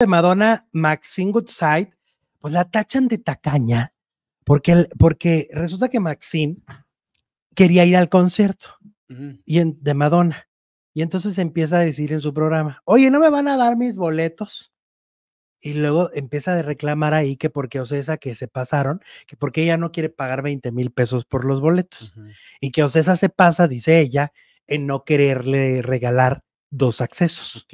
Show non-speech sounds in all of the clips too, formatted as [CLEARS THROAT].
de Madonna, Maxine Goodside, pues la tachan de tacaña, porque, porque resulta que Maxine quería ir al concierto y de Madonna. Y entonces empieza a decir en su programa, oye, no me van a dar mis boletos. Y luego empieza a reclamar ahí que porque Ocesa que se pasaron, que porque ella no quiere pagar 20 mil pesos por los boletos. Y que Ocesa se pasa, dice ella, en no quererle regalar dos accesos.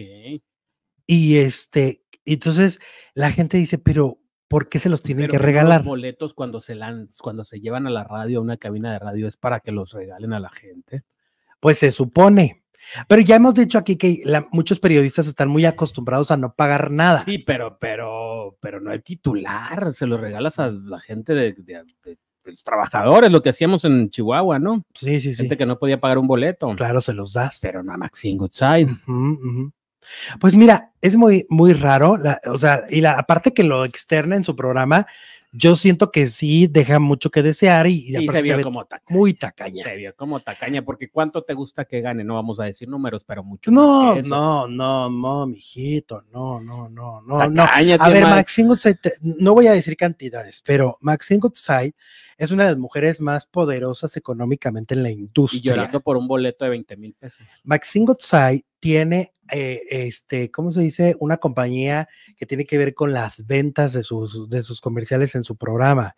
Y este, entonces la gente dice, pero ¿por qué se los tienen que regalar? Los boletos cuando se, cuando se llevan a la radio, a una cabina de radio, es para que los regalen a la gente. Pues se supone. Pero ya hemos dicho aquí que muchos periodistas están muy acostumbrados a no pagar nada. Sí, pero, pero, pero no el titular, se los regalas a la gente de, los trabajadores, lo que hacíamos en Chihuahua, ¿no? Sí, sí, sí. Gente que no podía pagar un boleto. Claro, se los das. Pero no a Maxine Goodside. Pues mira, es muy, muy raro, la, o sea, y la aparte que lo externa en su programa, yo siento que sí deja mucho que desear y, se, como tacaña, muy tacaña. Se vio como tacaña, porque ¿cuánto te gusta que gane? No vamos a decir números, pero mucho. No, no, no, no, mijito, no, no, no, no. no. A ver, Maxine no voy a decir cantidades, pero Maxine es una de las mujeres más poderosas económicamente en la industria. Y llorando por un boleto de 20 mil pesos. Maxine tiene, eh, este, ¿cómo se dice? Una compañía que tiene que ver con las ventas de sus, de sus comerciales en su programa.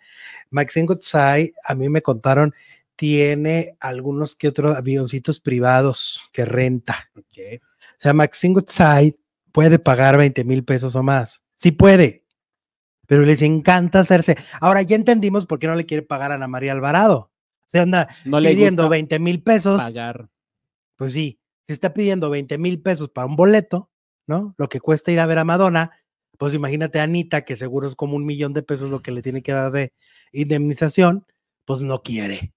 Maxine Goodside, a mí me contaron, tiene algunos que otros avioncitos privados que renta. O sea, Maxine Goodside puede pagar 20 mil pesos o más. Sí puede, pero les encanta hacerse. Ahora ya entendimos por qué no le quiere pagar a Ana María Alvarado. Se anda no pidiendo 20 mil pesos. Pagar. Pues sí, se está pidiendo 20 mil pesos para un boleto, ¿no? Lo que cuesta ir a ver a Madonna, pues imagínate a Anita, que seguro es como un millón de pesos lo que le tiene que dar de indemnización, pues no quiere.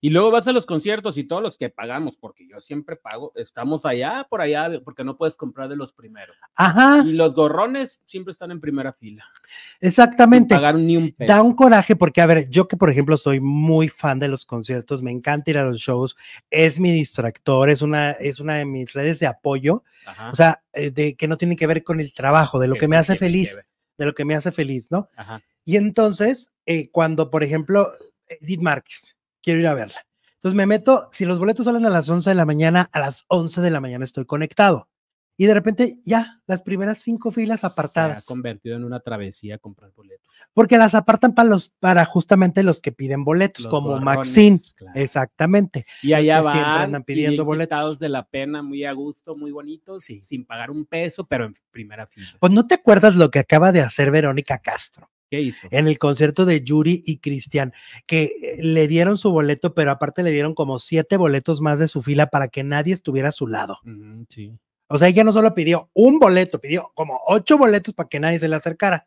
Y luego vas a los conciertos y todos los que pagamos, porque yo siempre pago, estamos allá, por allá, porque no puedes comprar de los primeros. Ajá. Y los gorrones siempre están en primera fila. Exactamente. No ni un peso. Da un coraje porque, a ver, yo que por ejemplo soy muy fan de los conciertos, me encanta ir a los shows, es mi distractor, es una, es una de mis redes de apoyo, o sea, eh, de, que no tiene que ver con el trabajo, de lo que, me hace feliz, de lo que me hace feliz, ¿no? Ajá. Y entonces, eh, cuando, por ejemplo, Edith Márquez, quiero ir a verla. Entonces me meto, si los boletos salen a las 11 de la mañana, a las 11 de la mañana estoy conectado. Y de repente ya, las primeras cinco filas apartadas. Se ha convertido en una travesía comprar boletos. Porque las apartan para los, para justamente los que piden boletos, como Maxine. Exactamente. Y allá van, siempre andan pidiendo boletos. de la pena, muy a gusto, muy bonitos, sin pagar un peso, pero en primera fila. Pues no te acuerdas lo que acaba de hacer Verónica Castro. ¿Qué hizo? En el concierto de Yuri y Cristian, que eh, le dieron su boleto, pero aparte le dieron como siete boletos más de su fila para que nadie estuviera a su lado. Mm, o sea, ella no solo pidió un boleto, pidió como ocho boletos para que nadie se le acercara.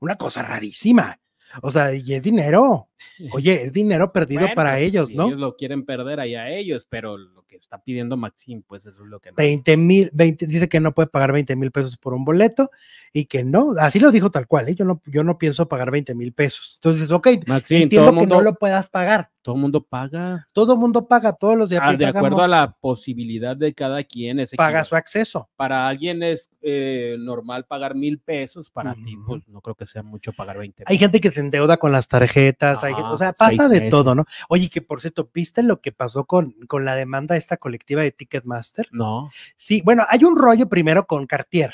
Una cosa rarísima. O sea, y es dinero. [LAUGHS] Oye, es dinero perdido para pues, ellos, ¿no? Ellos lo quieren perder ahí a ellos, pero que está pidiendo Maxim, pues eso es lo que... 20 mil, dice que no puede pagar 20 mil pesos por un boleto y que no, así lo dijo tal cual, ¿eh? yo, no, yo no pienso pagar 20 mil pesos. Entonces, ok, entiendo que no lo puedas pagar. Todo el mundo paga. Todo el mundo paga, todos los días. Ah, de acuerdo a la posibilidad de cada quien. Ese paga su acceso. Para alguien es eh, normal pagar mil pesos, para ti, pues no creo que sea mucho pagar 20. Hay gente que se endeuda con las tarjetas, hay ah, o sea, pues, pasa de todo, ¿no? Oye, que por cierto, ¿viste lo que pasó con, con la demanda esta, colectiva de Ticketmaster? No. Sí, bueno, hay un rollo primero con Cartier.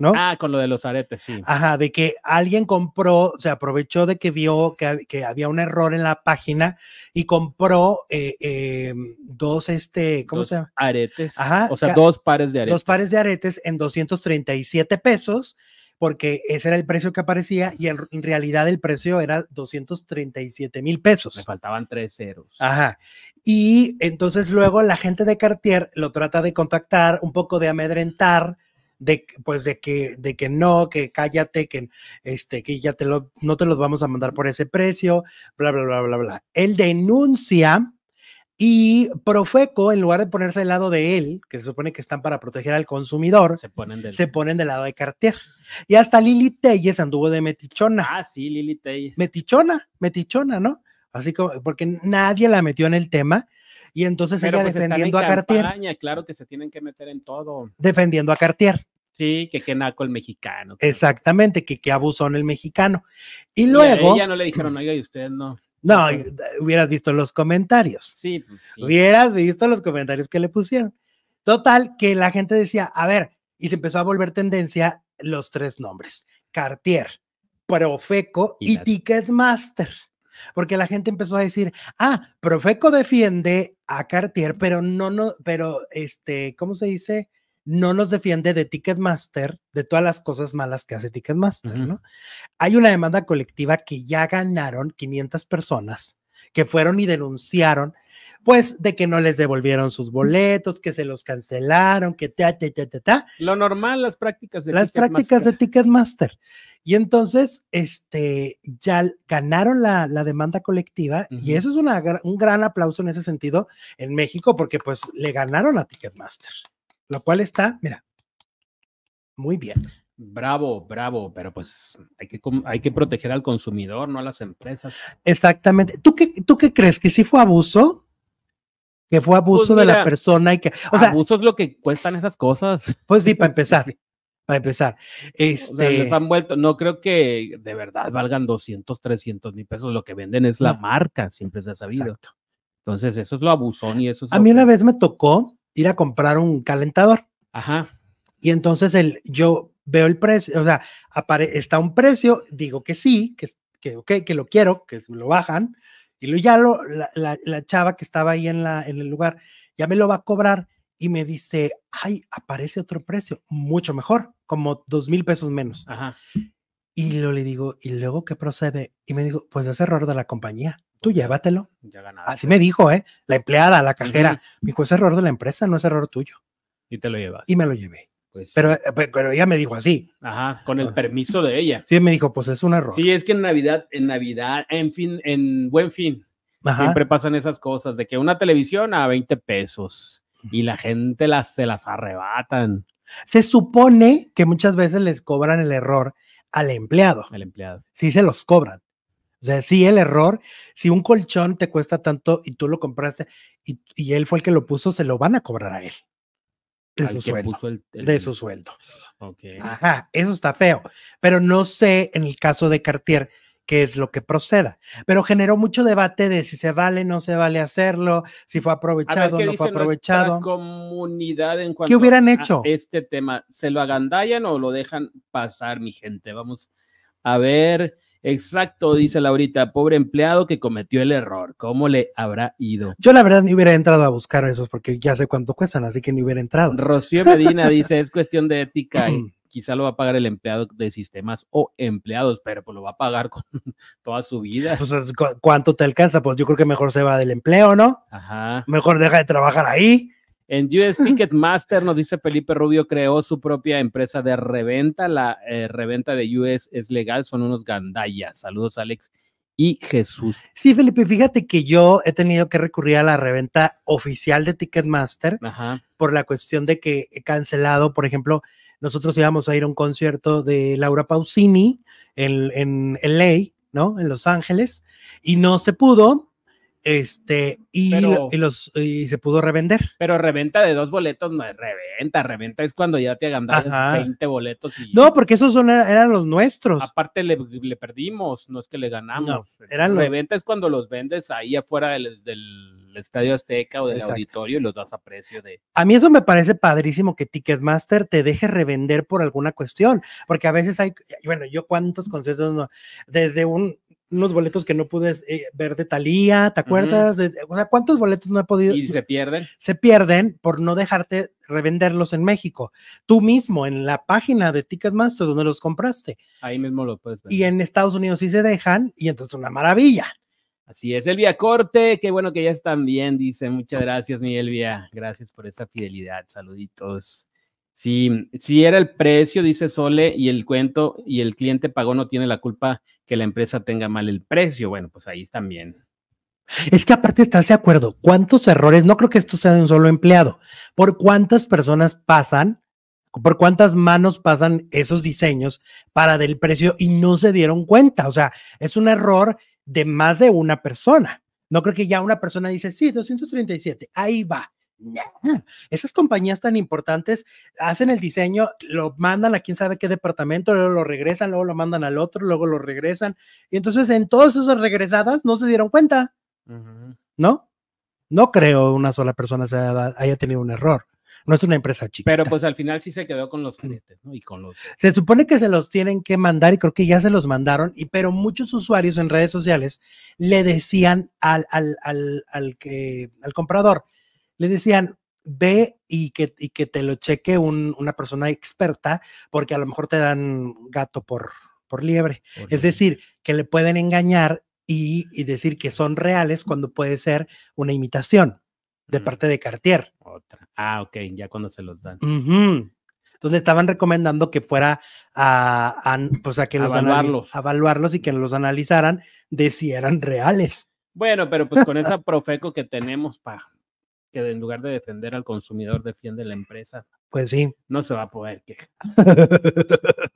¿No? Ah, con lo de los aretes, sí. Ajá, de que alguien compró, se aprovechó de que vio que, que había un error en la página y compró eh, em, dos, este, ¿cómo se llama? Aretes. Ajá. O sea, dos pares de aretes. Dos pares de aretes en 237 pesos porque ese era el precio que aparecía y en realidad el precio era 237 mil pesos. Me faltaban tres ceros. Ajá. Y entonces luego la gente de Cartier lo trata de contactar, un poco de amedrentar, de pues de que de que no, que cállate, que este que ya te lo no te los vamos a mandar por ese precio, bla bla bla bla bla. Él denuncia y Profeco, en lugar de ponerse del lado de él, que se supone que están para proteger al consumidor, se ponen del, se ponen del lado de Cartier. Y hasta Lili Telles anduvo de metichona. Ah, sí, Lili Telles. Metichona, metichona, ¿no? Así como, porque nadie la metió en el tema. Y entonces ella pues defendiendo a Cartier. Claro que se tienen que meter en todo. Defendiendo a Cartier. Sí, que qué naco el mexicano. Exactamente, que qué abusón el mexicano. Y, luego. A ella no le dijeron, oiga, y usted no. No, hubieras visto los comentarios. Pues, sí, Hubieras visto los comentarios que le pusieron. Total, que la gente decía, a ver, y se empezó a volver tendencia los tres nombres, Cartier, Profeco y, y Ticketmaster. Porque la gente empezó a decir, ah, Profeco defiende a Cartier, pero no, no, pero este, ¿cómo se dice? no nos defiende de Ticketmaster, de todas las cosas malas que hace Ticketmaster, ¿no? Hay una demanda colectiva que ya ganaron 500 personas que fueron y denunciaron, pues, de que no les devolvieron sus boletos, que se los cancelaron, que ta, ta, ta, ta, ta. Lo normal, las prácticas de Las prácticas de Ticketmaster. Y entonces, este, ya ganaron la, demanda colectiva y eso es un gran aplauso en ese sentido en México porque, pues, le ganaron a Ticketmaster la cual está, mira, muy bien. Bravo, bravo, pero pues hay que, hay que proteger al consumidor, no a las empresas. Exactamente. ¿Tú qué, tú qué crees? ¿Que sí fue abuso? Que fue pues abuso de la persona y que. O sea, abuso es lo que cuestan esas cosas. [LAUGHS] Pues sí, para empezar. [LAUGHS] Para empezar, este... han vuelto, no creo que de verdad valgan 200, 300 mil pesos, lo que venden es la marca, siempre se ha sabido. Exacto. Entonces, eso es lo abusón y eso es... A mí una vez me tocó ir a comprar un calentador. Ajá. Y entonces el, yo veo el precio, o sea, está un precio, digo que sí, que, que, lo quiero, que lo bajan, y lo ya lo, la, chava que estaba ahí en, la, en el lugar ya me lo va a cobrar y me dice, ay, aparece otro precio, mucho mejor, como dos mil pesos menos. Ajá. Y lo le digo, ¿y luego qué procede? Y me dijo, pues es error de la compañía, tú pues, llévatelo. Ya Así me dijo, ¿eh? La empleada, la cajera. Me dijo, es error de la empresa, no es error tuyo. Y te lo llevas. Y me lo llevé. Pues pero, eh, pero ella me dijo así. Ajá, con el permiso de ella. Sí, me dijo, pues es un error. Sí, es que en Navidad, en Navidad, en fin, en buen fin, siempre pasan esas cosas de que una televisión a 20 pesos y la gente las, se las arrebatan. Se supone que muchas veces les cobran el error al empleado. Al empleado. Sí se los cobran. O sea, sí el error, si un colchón te cuesta tanto y tú lo compraste y, él fue el que lo puso, se lo van a cobrar a él. De su sueldo. De su sueldo. Ajá, eso está feo. Pero no sé en el caso de Cartier qué es lo que proceda. Pero generó mucho debate de si se vale, no se vale hacerlo, si fue aprovechado, o no fue aprovechado. Comunidad en ¿Qué hubieran hecho? este tema, ¿se lo agandallan o lo dejan pasar, mi gente? Vamos a ver. Exacto, dice Laurita, pobre empleado que cometió el error, ¿cómo le habrá ido? Yo la verdad ni hubiera entrado a buscar esos porque ya sé cuánto cuestan, así que ni hubiera entrado. Rocío Medina dice, es cuestión de ética. [CLEARS THROAT] quizá lo va a pagar el empleado de sistemas o empleados, pero pues lo va a pagar con [LAUGHS] toda su vida. Pues, ¿cuánto te alcanza? Pues yo creo que mejor se va del empleo, ¿no? Ajá. Mejor deja de trabajar ahí. En US Ticketmaster, nos dice Felipe Rubio, creó su propia empresa de reventa. La eh, reventa de US es legal, son unos gandallas. Saludos, Alex y Jesús. Sí, Felipe, fíjate que yo he tenido que recurrir a la reventa oficial de Ticketmaster por la cuestión de que he cancelado, por ejemplo, nosotros íbamos a ir a un concierto de Laura Pausini en, en LA, ¿no? En Los Ángeles, y no se pudo, este, y, los, y se pudo revender. Pero reventa de dos boletos no es reventa, reventa es cuando ya te hagan 20 boletos. no, porque esos son, eran los nuestros. Aparte le, perdimos, no es que le ganamos. No, eran reventa es cuando los vendes ahí afuera del Estadio Azteca o del auditorio y los das a precio de... A mí eso me parece padrísimo que Ticketmaster te deje revender por alguna cuestión, porque a veces hay, bueno, yo cuántos conciertos no, desde unos boletos que no pude eh, ver de Talía, ¿te acuerdas? O sea, ¿cuántos boletos no he podido? Y se pierden. Se pierden por no dejarte revenderlos en México. Tú mismo en la página de Ticketmaster donde los compraste. Ahí mismo lo puedes ver. Y en Estados Unidos sí se dejan y entonces una maravilla. Así es, Elvia Corte, qué bueno que ya están bien, dice. Muchas gracias, mi Elvia. Gracias por esa fidelidad. Saluditos. Sí, sí era el precio, dice Sole, y el cuento, y el cliente pagó, no tiene la culpa que la empresa tenga mal el precio. Bueno, pues ahí bien. Es que aparte estás de acuerdo, ¿cuántos errores? No creo que esto sea de un solo empleado. ¿Por cuántas personas pasan? ¿Por cuántas manos pasan esos diseños para del precio y no se dieron cuenta? O sea, es un error de más de una persona. No creo que ya una persona dice, sí, 237, ahí va. Esas compañías tan importantes hacen el diseño, lo mandan a quién sabe qué departamento, luego lo regresan, luego lo mandan al otro, luego lo regresan. Y entonces en todas esas regresadas no se dieron cuenta, ¿no? No creo una sola persona haya tenido un error. No es una empresa chica. Pero pues al final sí se quedó con los clientes, ¿no? Y con los. Se supone que se los tienen que mandar y creo que ya se los mandaron, y, pero muchos usuarios en redes sociales le decían al, al, al, que, al comprador, le decían, ve y que, y que te lo cheque un, una persona experta, porque a lo mejor te dan gato por, por liebre. es decir, que le pueden engañar y, decir que son reales cuando puede ser una imitación de parte de Cartier. Otra. Ah, ok, ya cuando se los dan. Entonces le estaban recomendando que fuera a, a pues a que los evaluarlos. y que los analizaran de si eran reales. Bueno, pero pues con esa profeco que tenemos, que en lugar de defender al consumidor, defiende la empresa. Pues sí. No se va a poder quejar. [LAUGHS]